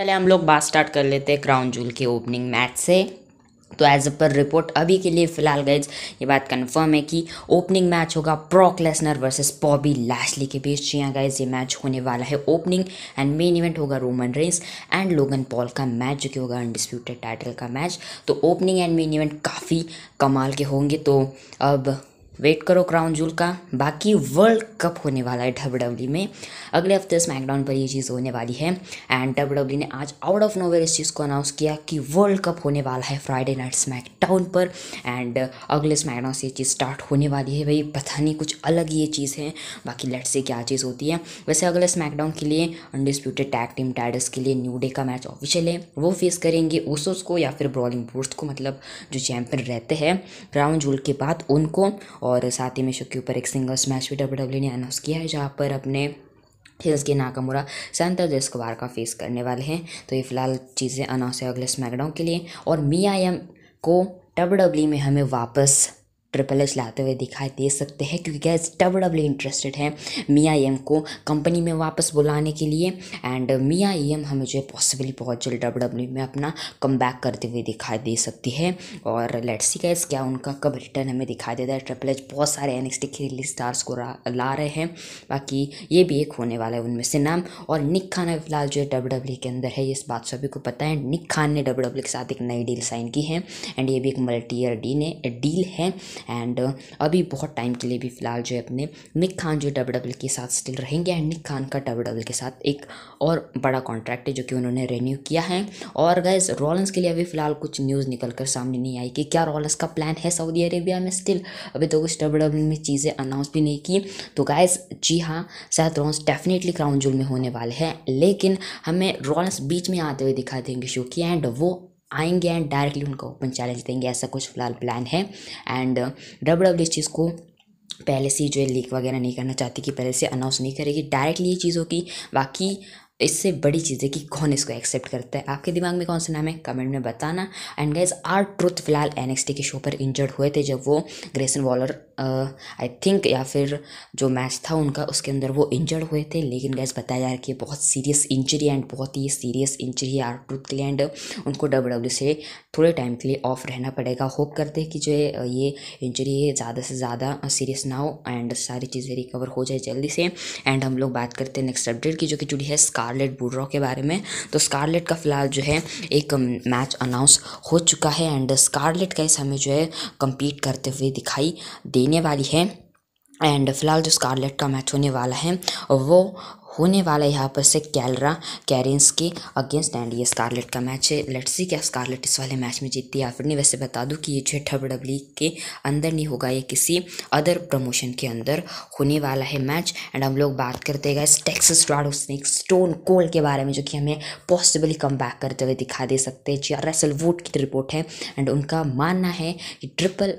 पहले हम लोग बात स्टार्ट कर लेते हैं क्राउन जूल के ओपनिंग मैच से तो एज अ पर रिपोर्ट अभी के लिए फिलहाल गए ये बात कंफर्म है कि ओपनिंग मैच होगा Brock Lesnar versus Bobby Lashley के बीच यहाँ गए ये मैच होने वाला है ओपनिंग एंड मेन इवेंट होगा Roman Reigns and Logan Paul का मैच जो कि होगा अनडिस्प्यूटेड टाइटल का मैच तो ओपनिंग एंड मेन इवेंट काफ़ी कमाल के होंगे तो अब वेट करो क्राउन जूल का बाकी वर्ल्ड कप होने वाला है डब्ल्यू e में अगले हफ्ते स्मैकडाउन पर ये चीज़ होने वाली है एंड डब्ल्यू डब्ल्यू ने आज आउट ऑफ नोवेयर इस चीज़ को अनाउंस किया कि वर्ल्ड कप होने वाला है फ्राइडे नाइट स्मैकडाउन पर एंड अगले स्मैकडाउन से ये चीज़ स्टार्ट होने वाली है भाई पता नहीं कुछ अलग ये चीज़ है बाकी लेट से क्या चीज़ होती है वैसे अगले स्मैकडाउन के लिए अनडिस्प्यूटेड टैग टीम टाइडस के लिए न्यू डे का मैच ऑफिशियल है वो फेस करेंगे ओसोस को या फिर ब्रॉलिंग बोर्ड्स को मतलब जो चैंपियन रहते हैं क्राउन जूल के बाद उनको और साथ ही में शो के ऊपर एक सिंगल स्मैच भी डब्ल्यू डब्ल्यू e ने अनाउंस किया है जहाँ पर अपने के नाकामुरा सैंता जेस्कवार का फेस करने वाले हैं तो ये फिलहाल चीज़ें अनाउंस है अगले स्मैकडाउन के लिए और मी आई एम को डब्ल्यू डब्ल्यू e में हमें वापस ट्रिपल एच लाते हुए दिखाई दे सकते हैं क्योंकि गैस डबल इंटरेस्टेड है मिया एम को कंपनी में वापस बुलाने के लिए एंड मिया एम हमें जो है पॉसिबली बहुत जल्द डब्ल्यू में अपना कम करते हुए दिखाई दे सकती है और सी गैस क्या उनका कब रिटर्न हमें दिखाई देता है ट्रिपल एच बहुत सारे एन एक्स टी स्टार्स को ला रहे हैं बाकी ये भी एक होने वाला है उनमें से नाम और निक अभी फिलहाल जो है डब्ल्यू के अंदर है ये इस बात सभी को पता है निक खान ने डब्ल्यू के साथ एक नई डील साइन की है एंड ये भी एक मल्टी ईयर डील है एंड uh, अभी बहुत टाइम के लिए भी फ़िलहाल जो है अपने निक खान जो डब्ल्यू डब्ल्यू के साथ स्टिल रहेंगे एंड निक खान का डब्ल्यू डब्ल्यू के साथ एक और बड़ा कॉन्ट्रैक्ट है जो कि उन्होंने रेन्यू किया है और गैस रॉलेंस के लिए अभी फ़िलहाल कुछ न्यूज़ निकल कर सामने नहीं आई कि क्या रॉलेंस का प्लान है सऊदी अरेबिया में स्टिल अभी तो कुछ डब्ल्यू डब्ल्यू में चीज़ें अनाउंस भी नहीं की तो गैस जी हाँ शायद रॉन्स डेफिनेटली क्राउन जूल में होने वाले हैं लेकिन हमें रॉलेंस बीच में आते हुए दिखा देंगे शो की एंड वो आएंगे एंड डायरेक्टली उनका ओपन चैलेंज देंगे ऐसा कुछ फिलहाल प्लान है एंड डब्ल्यू डब्ल्यू इस चीज़ को पहले से जो है लीक वगैरह नहीं करना चाहती कि पहले से अनाउंस नहीं करेगी डायरेक्टली ये चीज़ होगी बाकी इससे बड़ी चीज़ है कि कौन इसको एक्सेप्ट करता है आपके दिमाग में कौन सा नाम है कमेंट में बताना एंड गैस आर ट्रुथ फिलहाल एन के शो पर इंजर्ड हुए थे जब वो ग्रेसन वॉलर आई थिंक या फिर जो मैच था उनका उसके अंदर वो इंजर्ड हुए थे लेकिन गैस बताया जा रहा है कि बहुत सीरियस इंजरी एंड बहुत ही सीरियस इंजरी है आरटूथ e के लिए एंड उनको डब्ल्यू से थोड़े टाइम के लिए ऑफ रहना पड़ेगा होप करते हैं कि जो है ये इंजरी है ज़्यादा से ज़्यादा सीरियस ना हो एंड सारी चीज़ें रिकवर हो जाए जल्दी से एंड हम लोग बात करते हैं नेक्स्ट अपडेट की जो कि जुड़ी है स्कारलेट बुड्रॉ के बारे में तो स्कारलेट का फिलहाल जो है एक मैच um, अनाउंस हो चुका है एंड स्कारलेट का इस हमें जो है कम्पीट करते हुए दिखाई दे देने वाली है एंड फिलहाल जो स्कारलेट का मैच होने वाला है वो होने वाला है यहाँ पर से कैलरा कैरियंस के अगेंस्ट एंड ये स्कारलेट का मैच है लेट्स सी क्या स्कारलेट इस वाले मैच में जीतती है या फिर नहीं वैसे बता दूँ कि ये जो है डब्ल्यू डब्ल्यू के अंदर नहीं होगा ये किसी अदर प्रमोशन के अंदर होने वाला है मैच एंड हम लोग बात करते गए Texas rattlesnake Stone Cold के बारे में जो कि हमें पॉसिबली कम बैक करते हुए दिखा दे सकते हैं जी आर एस वोट की रिपोर्ट तो है एंड उनका मानना है कि ट्रिपल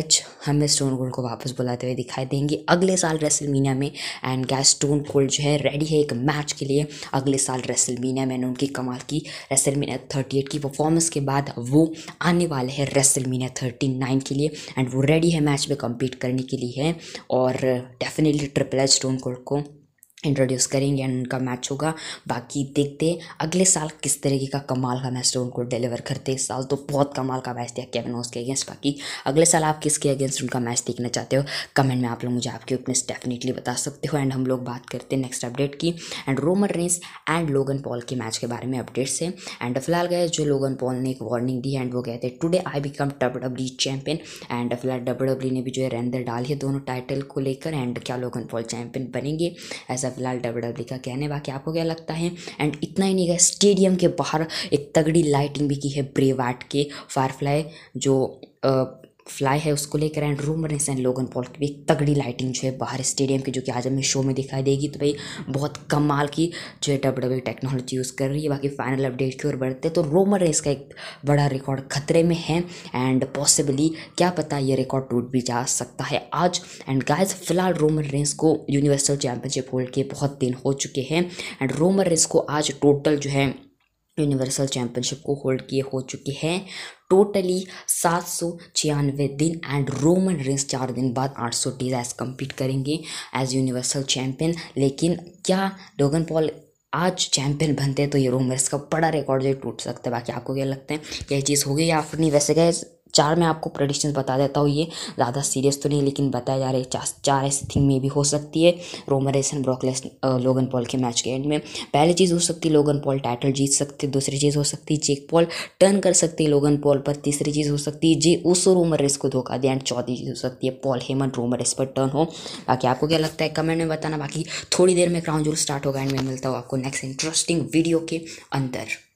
एच हमें स्टोन कोल्ड को वापस बुलाते हुए दिखाई देंगे अगले साल रेसलमीना में एंड गैस स्टोन कोल्ड जो है रेडी है एक मैच के लिए अगले साल रेसलमीना मैंने उनकी कमाल की रेसलमीना थर्टी एट की परफॉर्मेंस के बाद वो आने वाले हैं रेसलमीना थर्टी नाइन के लिए एंड वो रेडी है मैच में कम्पीट करने के लिए है और डेफिनेटली ट्रिपल एच स्टोन को इंट्रोड्यूस करेंगे एंड उनका मैच होगा बाकी देखते अगले साल किस तरीके का कमाल का मैच उनको डिलीवर करते इस साल तो बहुत कमाल का मैच दिया केविन ओस के अगेंस्ट बाकी अगले साल आप किसके अगेंस्ट उनका मैच देखना चाहते हो कमेंट में आप लोग मुझे आपके ओपिनियंस डेफिनेटली बता सकते हो एंड हम लोग बात करते हैं नेक्स्ट अपडेट की and Roman Reigns and Logan Paul के मैच के बारे में अपडेट्स है एंड फिलहाल गए जो लोगन पॉल ने एक वार्निंग दी एंड वो कहते हैं today I become W W champion and फिलहाल डब्ल्यू डब्ल्यू e ने भी जो है रेंदर डाली है दोनों टाइटल को लेकर एंड क्या लोगन पॉल चैंपियन बनेंगे ऐसा फिजाबिलाल डब्ल्यू डब्ल्यू का कहने बाकी आपको क्या लगता है एंड इतना ही नहीं गया स्टेडियम के बाहर एक तगड़ी लाइटिंग भी की है ब्रेवाट के फायरफ्लाई जो फ्लाई है उसको लेकर and Reigns and Logan Paul की भी एक तगड़ी लाइटिंग जो है बाहर स्टेडियम की जो कि आज हमें शो में दिखाई देगी तो भाई बहुत कमाल की जो है डब्ल्यू डब्ल्यू टेक्नोलॉजी यूज़ कर रही है बाकी फाइनल अपडेट की ओर बढ़ते तो रोमर रेस का एक बड़ा रिकॉर्ड खतरे में है एंड पॉसिबली क्या पता ये रिकॉर्ड टूट भी जा सकता है आज एंड गाइज फिलहाल रोमर रेस को यूनिवर्सल चैम्पियनशिप होल्ड के बहुत दिन हो चुके हैं एंड रोमर रेस को आज टोटल जो है यूनिवर्सल चैम्पियनशिप को होल्ड किए हो चुके हैं टोटली सात सौ छियानवे दिन एंड रोमन रेंस चार दिन बाद आठ सौ डेज एज कम्पीट करेंगे एज यूनिवर्सल चैम्पियन लेकिन क्या डोगन पॉल आज चैंपियन बनते हैं तो ये रोमन रेस का बड़ा रिकॉर्ड जो टूट सकता है बाकी आपको क्या लगता है क्या चीज़ होगी या फिर नहीं वैसे गए चार में आपको प्रडिक्शन बता देता हूँ ये ज़्यादा सीरियस तो नहीं लेकिन बताया जा रहा है चार चार ऐसी थिंग में भी हो सकती है रोमरेसन ब्रॉकलेस लोगन पॉल के मैच के एंड में पहली चीज़ हो सकती है लोगन पॉल टाइटल जीत सकते दूसरी चीज़ हो सकती है जेक पॉल टर्न कर सकते हैं लोगन पॉल पर तीसरी चीज़ हो सकती है जे उस रोमर रेस को धोखा दे एंड चौथी चीज़ हो सकती है पॉल हेमन रोमर रेस पर टर्न हो बाकी आपको क्या लगता है कमेंट में बताना बाकी थोड़ी देर में क्राउन जरूर स्टार्ट होगा एंड मैं मिलता हूँ आपको नेक्स्ट इंटरेस्टिंग वीडियो के अंदर